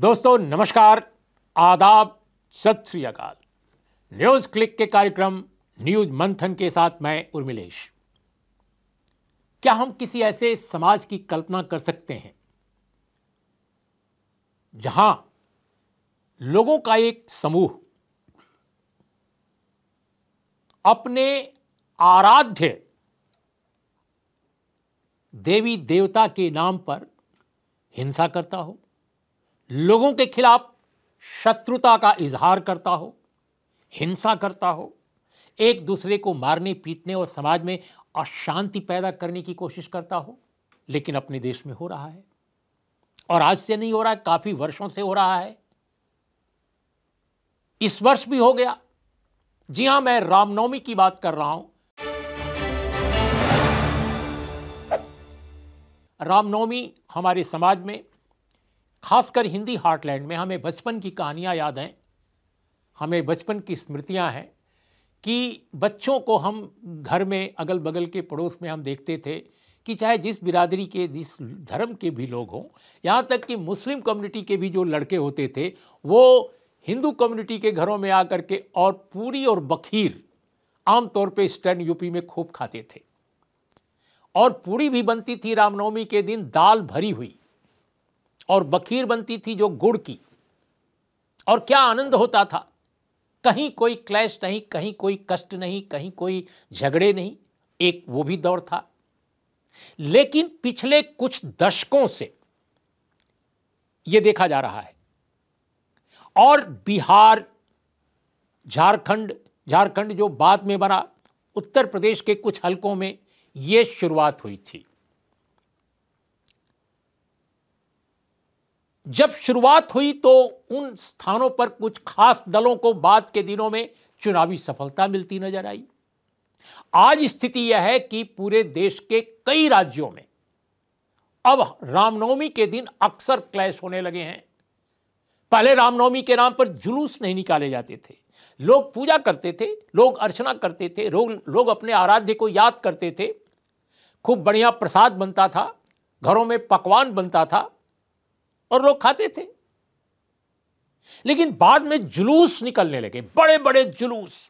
दोस्तों नमस्कार आदाब सत श्री अकाल न्यूज क्लिक के कार्यक्रम न्यूज मंथन के साथ मैं उर्मिलेश क्या हम किसी ऐसे समाज की कल्पना कर सकते हैं जहां लोगों का एक समूह अपने आराध्य देवी देवता के नाम पर हिंसा करता हो लोगों के खिलाफ शत्रुता का इजहार करता हो हिंसा करता हो एक दूसरे को मारने पीटने और समाज में अशांति पैदा करने की कोशिश करता हो लेकिन अपने देश में हो रहा है और आज से नहीं हो रहा है काफी वर्षों से हो रहा है इस वर्ष भी हो गया जी हां मैं रामनवमी की बात कर रहा हूं रामनवमी हमारे समाज में खासकर हिंदी हार्टलैंड में हमें बचपन की कहानियाँ याद हैं हमें बचपन की स्मृतियाँ हैं कि बच्चों को हम घर में अगल बगल के पड़ोस में हम देखते थे कि चाहे जिस बिरादरी के जिस धर्म के भी लोग हों यहाँ तक कि मुस्लिम कम्युनिटी के भी जो लड़के होते थे वो हिंदू कम्युनिटी के घरों में आकर के और पूरी और बखीर आमतौर पे स्टर्न यूपी में खूब खाते थे और पूरी भी बनती थी रामनवमी के दिन दाल भरी हुई और बखीर बनती थी जो गुड़ की और क्या आनंद होता था कहीं कोई क्लैश नहीं कहीं कोई कष्ट नहीं कहीं कोई झगड़े नहीं एक वो भी दौर था लेकिन पिछले कुछ दशकों से ये देखा जा रहा है और बिहार झारखंड झारखंड जो बाद में बना उत्तर प्रदेश के कुछ हलकों में ये शुरुआत हुई थी जब शुरुआत हुई तो उन स्थानों पर कुछ खास दलों को बाद के दिनों में चुनावी सफलता मिलती नजर आई आज स्थिति यह है कि पूरे देश के कई राज्यों में अब रामनवमी के दिन अक्सर क्लैश होने लगे हैं पहले रामनवमी के नाम पर जुलूस नहीं निकाले जाते थे लोग पूजा करते थे लोग अर्चना करते थे लोग लोग अपने आराध्य को याद करते थे खूब बढ़िया प्रसाद बनता था घरों में पकवान बनता था और लोग खाते थे लेकिन बाद में जुलूस निकलने लगे बड़े बड़े जुलूस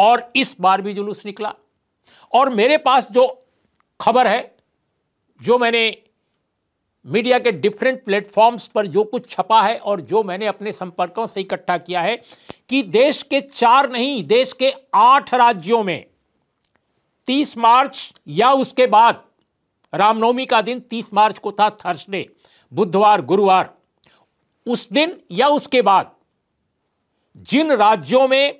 और इस बार भी जुलूस निकला और मेरे पास जो खबर है जो मैंने मीडिया के डिफरेंट प्लेटफॉर्म्स पर जो कुछ छपा है और जो मैंने अपने संपर्कों से इकट्ठा किया है कि देश के चार नहीं देश के आठ राज्यों में 30 मार्च या उसके बाद रामनवमी का दिन 30 मार्च को था थर्सडे बुधवार गुरुवार उस दिन या उसके बाद जिन राज्यों में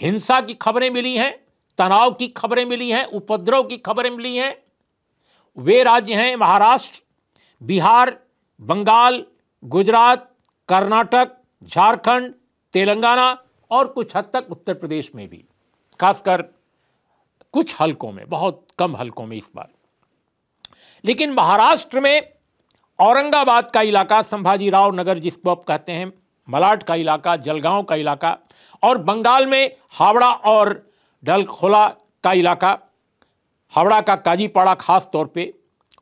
हिंसा की खबरें मिली हैं तनाव की खबरें मिली हैं उपद्रव की खबरें मिली हैं वे राज्य हैं महाराष्ट्र बिहार बंगाल गुजरात कर्नाटक झारखंड तेलंगाना और कुछ हद तक उत्तर प्रदेश में भी खासकर कुछ हलकों में बहुत कम हलकों में इस बार लेकिन महाराष्ट्र में औरंगाबाद का इलाका संभाजी राव नगर जिसको आप कहते हैं मलाट का इलाका जलगांव का इलाका और बंगाल में हावड़ा और ढलखोला का इलाका हावड़ा का काजीपाड़ा खास तौर पे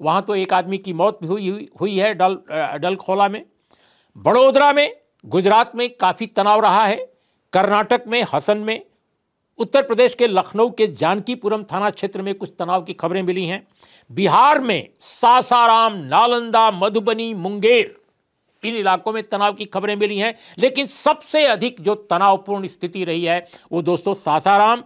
वहाँ तो एक आदमी की मौत भी हुई हुई है डल डलखोला में बड़ोदरा में गुजरात में काफ़ी तनाव रहा है कर्नाटक में हसन में उत्तर प्रदेश के लखनऊ के जानकीपुरम थाना क्षेत्र में कुछ तनाव की खबरें मिली हैं बिहार में सासाराम नालंदा मधुबनी मुंगेर इन इलाकों में तनाव की खबरें मिली हैं लेकिन सबसे अधिक जो तनावपूर्ण स्थिति रही है वो दोस्तों सासाराम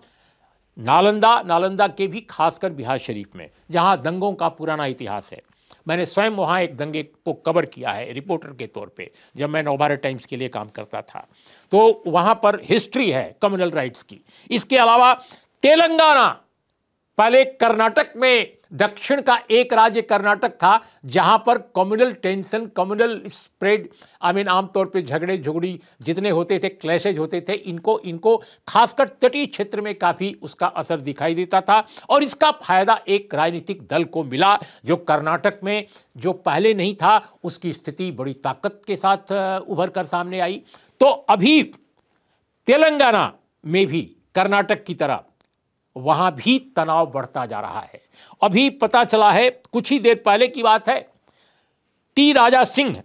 नालंदा नालंदा के भी खासकर बिहार शरीफ में जहां दंगों का पुराना इतिहास है मैंने स्वयं वहाँ एक दंगे को कवर किया है रिपोर्टर के तौर पे जब मैं नवभारत टाइम्स के लिए काम करता था तो वहाँ पर हिस्ट्री है कम्युनल राइट्स की इसके अलावा तेलंगाना पहले कर्नाटक में दक्षिण का एक राज्य कर्नाटक था जहां पर communal tension communal spread I mean आमतौर पे झगड़े झुगड़ी जितने होते थे क्लैशेज होते थे इनको इनको खासकर तटीय क्षेत्र में काफ़ी उसका असर दिखाई देता था और इसका फायदा एक राजनीतिक दल को मिला जो कर्नाटक में जो पहले नहीं था उसकी स्थिति बड़ी ताकत के साथ उभर कर सामने आई तो अभी तेलंगाना में भी कर्नाटक की तरह वहां भी तनाव बढ़ता जा रहा है अभी पता चला है कुछ ही देर पहले की बात है T Raja Singh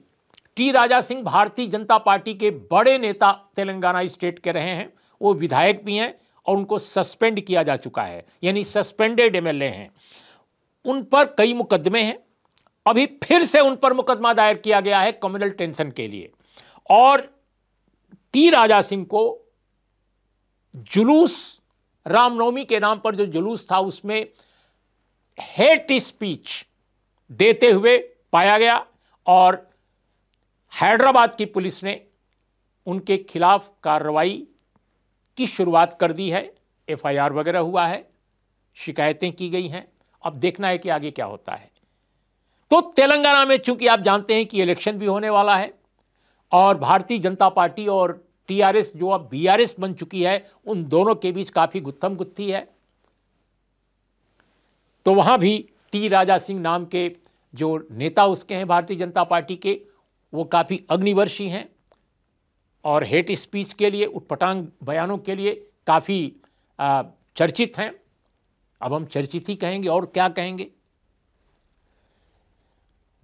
T Raja Singh Bharatiya Janata party के बड़े नेता तेलंगाना स्टेट के रहे हैं वो विधायक भी हैं और उनको सस्पेंड किया जा चुका है यानी सस्पेंडेड एमएलए हैं उन पर कई मुकदमे हैं अभी फिर से उन पर मुकदमा दायर किया गया है कम्युनल टेंशन के लिए और टी राजा सिंह को जुलूस रामनवमी के नाम पर जो जुलूस था उसमें हेट स्पीच देते हुए पाया गया और हैदराबाद की पुलिस ने उनके खिलाफ कार्रवाई की शुरुआत कर दी है एफआईआर वगैरह हुआ है शिकायतें की गई हैं अब देखना है कि आगे क्या होता है तो तेलंगाना में चूंकि आप जानते हैं कि इलेक्शन भी होने वाला है और भारतीय जनता पार्टी और टीआरएस जो अब बीआरएस बन चुकी है उन दोनों के बीच काफ़ी गुत्थम गुत्थी है तो वहां भी टी राजा सिंह नाम के जो नेता उसके हैं भारतीय जनता पार्टी के वो काफ़ी अग्निवर्षी हैं और हेट स्पीच के लिए उत्पटांग बयानों के लिए काफ़ी चर्चित हैं अब हम चर्चित ही कहेंगे और क्या कहेंगे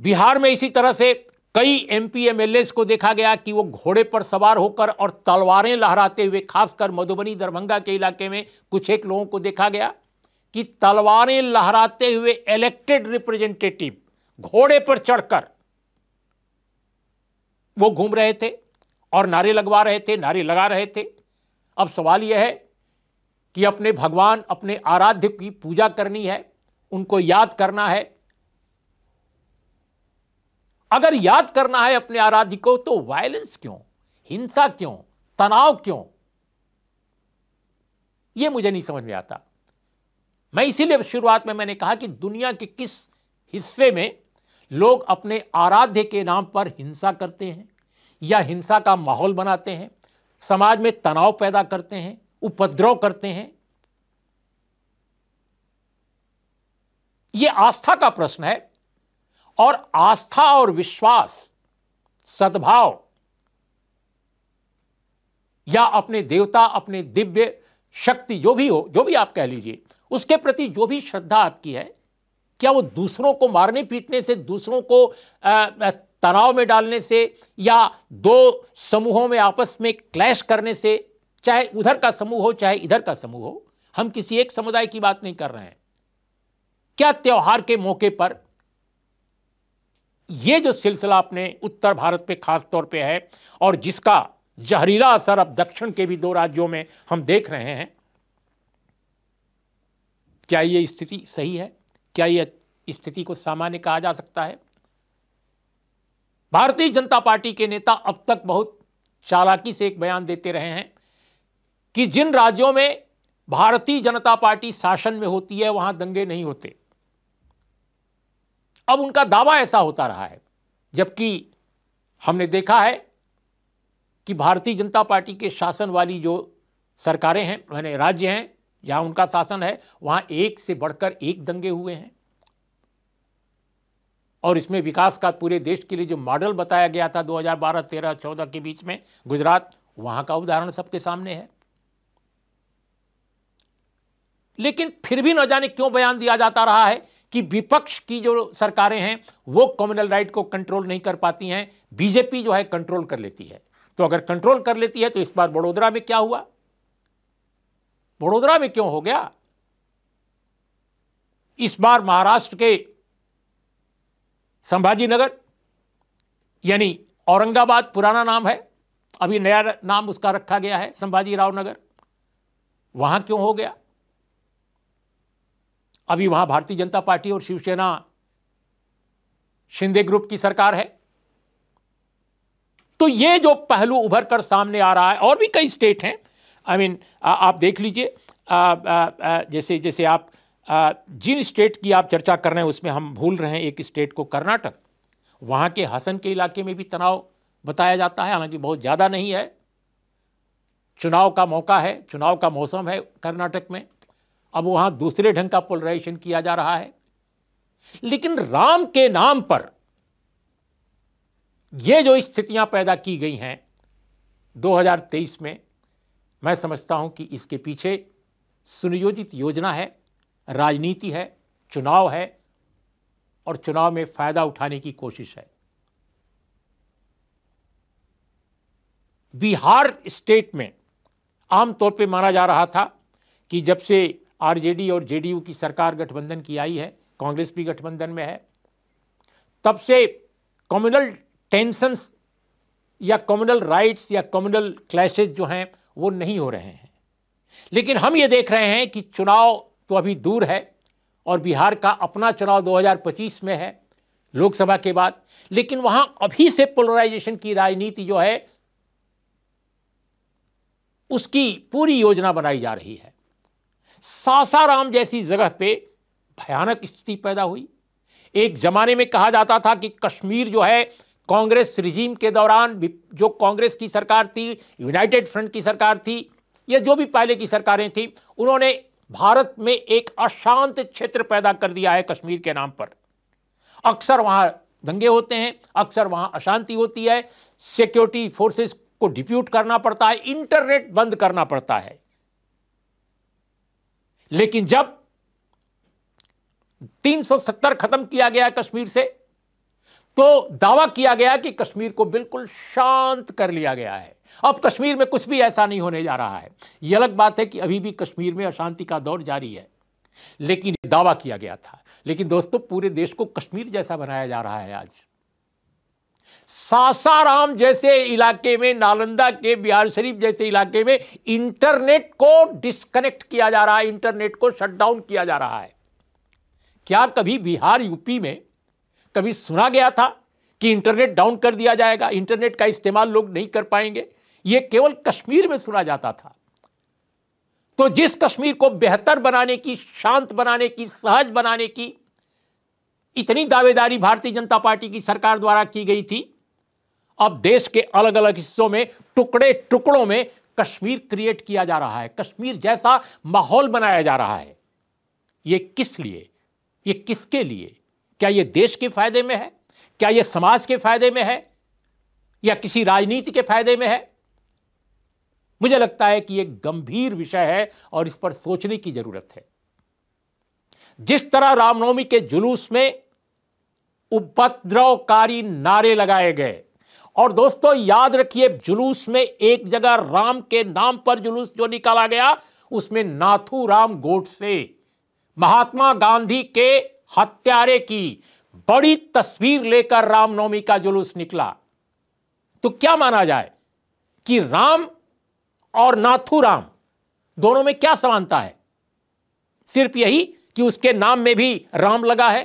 बिहार में इसी तरह से कई एम एमएलएस को देखा गया कि वो घोड़े पर सवार होकर और तलवारें लहराते हुए खासकर मधुबनी दरभंगा के इलाके में कुछ एक लोगों को देखा गया कि तलवारें लहराते हुए इलेक्टेड रिप्रेजेंटेटिव घोड़े पर चढ़कर वो घूम रहे थे और नारे लगवा रहे थे नारे लगा रहे थे अब सवाल यह है कि अपने भगवान अपने आराध्य की पूजा करनी है उनको याद करना है अगर याद करना है अपने आराध्य को तो वायलेंस क्यों हिंसा क्यों तनाव क्यों यह मुझे नहीं समझ में आता मैं इसीलिए शुरुआत में मैंने कहा कि दुनिया के किस हिस्से में लोग अपने आराध्य के नाम पर हिंसा करते हैं या हिंसा का माहौल बनाते हैं समाज में तनाव पैदा करते हैं उपद्रव करते हैं यह आस्था का प्रश्न है और आस्था और विश्वास सद्भाव या अपने देवता अपने दिव्य शक्ति जो भी हो जो भी आप कह लीजिए उसके प्रति जो भी श्रद्धा आपकी है क्या वो दूसरों को मारने पीटने से दूसरों को तनाव में डालने से या दो समूहों में आपस में क्लैश करने से चाहे उधर का समूह हो चाहे इधर का समूह हो हम किसी एक समुदाय की बात नहीं कर रहे हैं क्या त्यौहार के मौके पर ये जो सिलसिला अपने उत्तर भारत पे खास तौर पे है और जिसका जहरीला असर अब दक्षिण के भी दो राज्यों में हम देख रहे हैं क्या ये स्थिति सही है क्या ये स्थिति को सामान्य कहा जा सकता है भारतीय जनता पार्टी के नेता अब तक बहुत चालाकी से एक बयान देते रहे हैं कि जिन राज्यों में भारतीय जनता पार्टी शासन में होती है वहां दंगे नहीं होते अब उनका दावा ऐसा होता रहा है जबकि हमने देखा है कि भारतीय जनता पार्टी के शासन वाली जो सरकारें हैं मैंने राज्य हैं जहां उनका शासन है वहां एक से बढ़कर एक दंगे हुए हैं और इसमें विकास का पूरे देश के लिए जो मॉडल बताया गया था 2012, 13, 14 के बीच में गुजरात वहां का उदाहरण सबके सामने है लेकिन फिर भी न जाने क्यों बयान दिया जाता रहा है कि विपक्ष की जो सरकारें हैं वो कम्युनल राइट को कंट्रोल नहीं कर पाती हैं बीजेपी जो है कंट्रोल कर लेती है तो अगर कंट्रोल कर लेती है तो इस बार बड़ोदरा में क्या हुआ बड़ोदरा में क्यों हो गया इस बार महाराष्ट्र के संभाजी नगर यानी औरंगाबाद पुराना नाम है अभी नया नाम उसका रखा गया है संभाजी राव नगर वहां क्यों हो गया अभी वहां भारतीय जनता पार्टी और शिवसेना शिंदे ग्रुप की सरकार है तो ये जो पहलू उभर कर सामने आ रहा है और भी कई स्टेट हैं आई I मीन mean, आप देख लीजिए जैसे जैसे आप आ, जिन स्टेट की आप चर्चा कर रहे हैं उसमें हम भूल रहे हैं एक स्टेट को कर्नाटक वहां के हसन के इलाके में भी तनाव बताया जाता है हालांकि बहुत ज़्यादा नहीं है चुनाव का मौका है चुनाव का मौसम है कर्नाटक में अब वहां दूसरे ढंग का पोलराइजेशन किया जा रहा है लेकिन राम के नाम पर ये जो स्थितियां पैदा की गई हैं 2023 में मैं समझता हूं कि इसके पीछे सुनियोजित योजना है राजनीति है चुनाव है और चुनाव में फायदा उठाने की कोशिश है बिहार स्टेट में आमतौर पे माना जा रहा था कि जब से आरजेडी और जेडीयू की सरकार गठबंधन की आई है कांग्रेस भी गठबंधन में है तब से कम्युनल टेंशंस या कम्युनल राइट्स या कम्युनल क्लैशेज जो हैं वो नहीं हो रहे हैं लेकिन हम ये देख रहे हैं कि चुनाव तो अभी दूर है और बिहार का अपना चुनाव 2025 में है लोकसभा के बाद लेकिन वहां अभी से पोलराइजेशन की राजनीति जो है उसकी पूरी योजना बनाई जा रही है सासाराम जैसी जगह पे भयानक स्थिति पैदा हुई एक जमाने में कहा जाता था कि कश्मीर जो है कांग्रेस रिजीम के दौरान जो कांग्रेस की सरकार थी यूनाइटेड फ्रंट की सरकार थी या जो भी पहले की सरकारें थी उन्होंने भारत में एक अशांत क्षेत्र पैदा कर दिया है कश्मीर के नाम पर अक्सर वहां दंगे होते हैं अक्सर वहां अशांति होती है सिक्योरिटी फोर्सेस को डिप्यूट करना पड़ता है इंटरनेट बंद करना पड़ता है लेकिन जब 370 खत्म किया गया कश्मीर से तो दावा किया गया कि कश्मीर को बिल्कुल शांत कर लिया गया है अब कश्मीर में कुछ भी ऐसा नहीं होने जा रहा है यह अलग बात है कि अभी भी कश्मीर में अशांति का दौर जारी है लेकिन दावा किया गया था लेकिन दोस्तों पूरे देश को कश्मीर जैसा बनाया जा रहा है आज सासाराम जैसे इलाके में नालंदा के बिहार शरीफ जैसे इलाके में इंटरनेट को डिस्कनेक्ट किया जा रहा है इंटरनेट को शटडाउन किया जा रहा है क्या कभी बिहार यूपी में कभी सुना गया था कि इंटरनेट डाउन कर दिया जाएगा इंटरनेट का इस्तेमाल लोग नहीं कर पाएंगे ये केवल कश्मीर में सुना जाता था तो जिस कश्मीर को बेहतर बनाने की शांत बनाने की सहज बनाने की इतनी दावेदारी भारतीय जनता पार्टी की सरकार द्वारा की गई थी अब देश के अलग अलग हिस्सों में टुकड़े टुकड़ों में कश्मीर क्रिएट किया जा रहा है कश्मीर जैसा माहौल बनाया जा रहा है ये किस लिए ये किसके लिए क्या ये देश के फायदे में है क्या ये समाज के फायदे में है या किसी राजनीति के फायदे में है मुझे लगता है कि यह गंभीर विषय है और इस पर सोचने की जरूरत है जिस तरह रामनवमी के जुलूस में उपद्रवकारी नारे लगाए गए और दोस्तों याद रखिए जुलूस में एक जगह राम के नाम पर जुलूस जो निकाला गया उसमें नाथू राम गोडसे महात्मा गांधी के हत्यारे की बड़ी तस्वीर लेकर रामनवमी का जुलूस निकला तो क्या माना जाए कि राम और नाथू राम दोनों में क्या समानता है सिर्फ यही कि उसके नाम में भी राम लगा है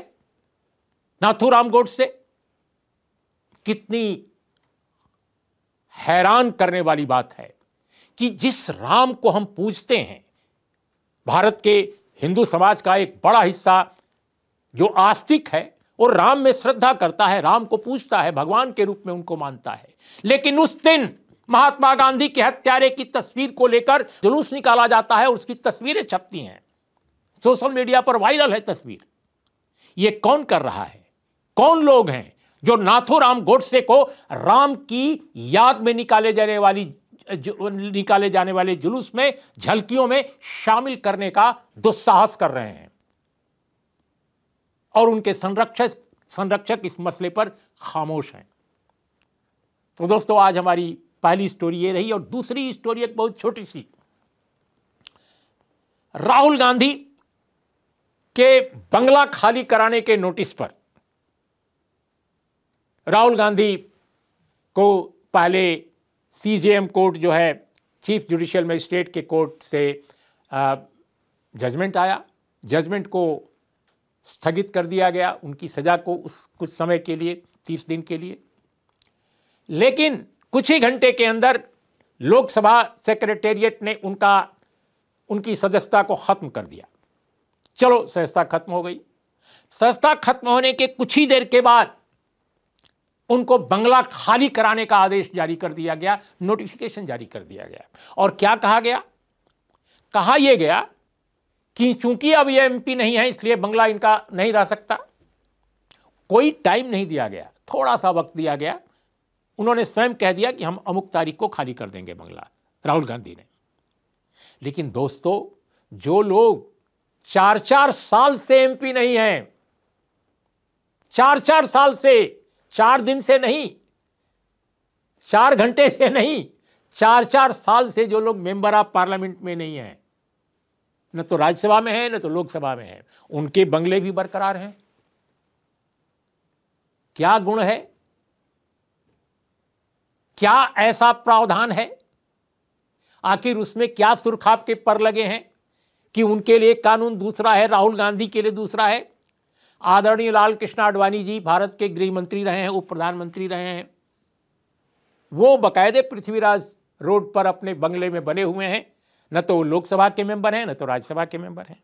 नाथू राम गोडसे कितनी हैरान करने वाली बात है कि जिस राम को हम पूजते हैं भारत के हिंदू समाज का एक बड़ा हिस्सा जो आस्तिक है और राम में श्रद्धा करता है राम को पूजता है भगवान के रूप में उनको मानता है लेकिन उस दिन महात्मा गांधी के हत्यारे की तस्वीर को लेकर जुलूस निकाला जाता है और उसकी तस्वीरें छपती हैं सोशल मीडिया पर वायरल है तस्वीर ये कौन कर रहा है कौन लोग हैं जो राम गोडसे को राम की याद में निकाले जाने वाली निकाले जाने वाले जुलूस में झलकियों में शामिल करने का दुस्साहस कर रहे हैं और उनके संरक्षक संरक्षक इस मसले पर खामोश हैं तो दोस्तों आज हमारी पहली स्टोरी ये रही और दूसरी स्टोरी एक बहुत छोटी सी राहुल गांधी के बंगला खाली कराने के नोटिस पर राहुल गांधी को पहले सीजेएम कोर्ट जो है चीफ जुडिशियल मजिस्ट्रेट के कोर्ट से जजमेंट आया जजमेंट को स्थगित कर दिया गया उनकी सज़ा को उस कुछ समय के लिए तीस दिन के लिए लेकिन कुछ ही घंटे के अंदर लोकसभा सेक्रेटेरिएट ने उनका उनकी सदस्यता को ख़त्म कर दिया चलो सदस्यता खत्म हो गई सदस्यता खत्म होने के कुछ ही देर के बाद उनको बंगला खाली कराने का आदेश जारी कर दिया गया नोटिफिकेशन जारी कर दिया गया और क्या कहा गया कहा यह गया कि चूंकि अब यह एमपी नहीं है इसलिए बंगला इनका नहीं रह सकता कोई टाइम नहीं दिया गया थोड़ा सा वक्त दिया गया उन्होंने स्वयं कह दिया कि हम अमुक तारीख को खाली कर देंगे बंगला राहुल गांधी ने लेकिन दोस्तों जो लोग चार चार साल से एमपी नहीं है चार चार साल से चार दिन से नहीं चार घंटे से नहीं चार चार साल से जो लोग मेंबर ऑफ पार्लियामेंट में नहीं है न तो राज्यसभा में है न तो लोकसभा में है उनके बंगले भी बरकरार हैं क्या गुण है क्या ऐसा प्रावधान है आखिर उसमें क्या सुरखाप के पर लगे हैं कि उनके लिए कानून दूसरा है राहुल गांधी के लिए दूसरा है आदरणीय लाल कृष्ण आडवाणी जी भारत के गृह मंत्री रहे हैं उप प्रधानमंत्री रहे हैं वो बकायदे पृथ्वीराज रोड पर अपने बंगले में बने हुए हैं न तो लोकसभा के मेंबर हैं न तो राज्यसभा के मेंबर हैं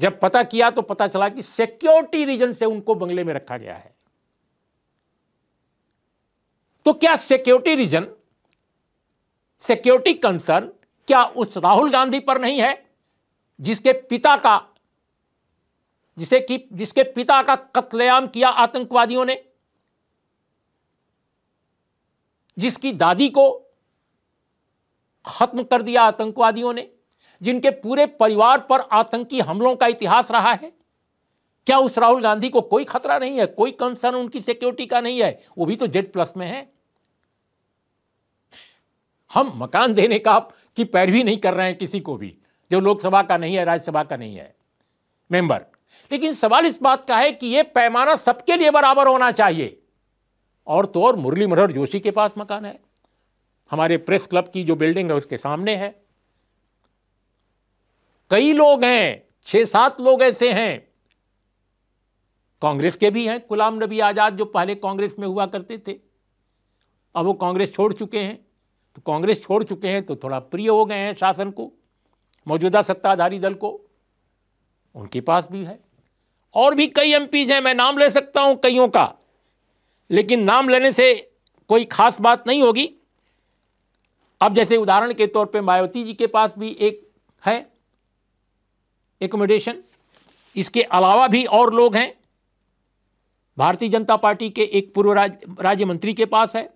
जब पता किया तो पता चला कि सिक्योरिटी रीजन से उनको बंगले में रखा गया है तो क्या सिक्योरिटी रीजन सिक्योरिटी कंसर्न क्या उस राहुल गांधी पर नहीं है जिसके पिता का जिसे कि जिसके पिता का कत्लेआम किया आतंकवादियों ने जिसकी दादी को खत्म कर दिया आतंकवादियों ने जिनके पूरे परिवार पर आतंकी हमलों का इतिहास रहा है क्या उस राहुल गांधी को कोई खतरा नहीं है कोई कंसर्न उनकी सिक्योरिटी का नहीं है वो भी तो जेड प्लस में है हम मकान देने का की पैरवी नहीं कर रहे हैं किसी को भी जो लोकसभा का नहीं है राज्यसभा का नहीं है मेंबर लेकिन सवाल इस बात का है कि यह पैमाना सबके लिए बराबर होना चाहिए और तो और मुरली मनोहर जोशी के पास मकान है हमारे प्रेस क्लब की जो बिल्डिंग है उसके सामने है कई लोग हैं छह सात लोग ऐसे हैं कांग्रेस के भी हैं गुलाम नबी आज़ाद जो पहले कांग्रेस में हुआ करते थे अब वो कांग्रेस छोड़ चुके हैं तो कांग्रेस छोड़ चुके हैं तो थोड़ा प्रिय हो गए हैं शासन को मौजूदा सत्ताधारी दल को उनके पास भी है और भी कई एम हैं मैं नाम ले सकता हूं कईयों का लेकिन नाम लेने से कोई खास बात नहीं होगी अब जैसे उदाहरण के तौर पे मायावती जी के पास भी एक है एकोमोडेशन इसके अलावा भी और लोग हैं भारतीय जनता पार्टी के एक पूर्व राज, राज्य मंत्री के पास है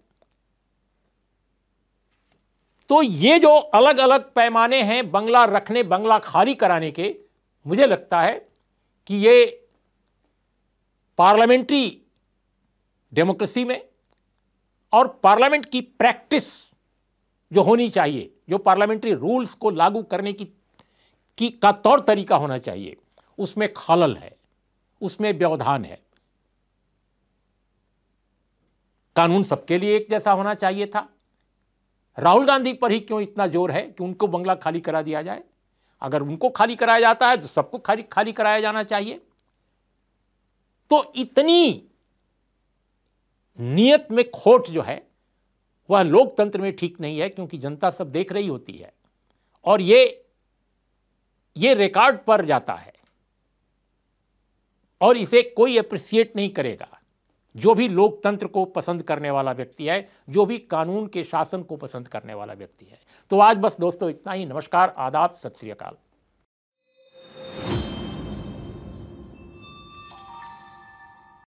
तो ये जो अलग अलग पैमाने हैं बंगला रखने बंगला खाली कराने के मुझे लगता है कि ये पार्लियामेंट्री डेमोक्रेसी में और पार्लियामेंट की प्रैक्टिस जो होनी चाहिए जो पार्लियामेंट्री रूल्स को लागू करने की, की का तौर तरीका होना चाहिए उसमें खलल है उसमें व्यवधान है कानून सबके लिए एक जैसा होना चाहिए था राहुल गांधी पर ही क्यों इतना जोर है कि उनको बंगला खाली करा दिया जाए अगर उनको खाली कराया जाता है तो सबको खाली खाली कराया जाना चाहिए तो इतनी नियत में खोट जो है वह लोकतंत्र में ठीक नहीं है क्योंकि जनता सब देख रही होती है और ये ये रिकॉर्ड पर जाता है और इसे कोई अप्रिसिएट नहीं करेगा जो भी लोकतंत्र को पसंद करने वाला व्यक्ति है जो भी कानून के शासन को पसंद करने वाला व्यक्ति है तो आज बस दोस्तों इतना ही नमस्कार आदाब सत श्रीकाल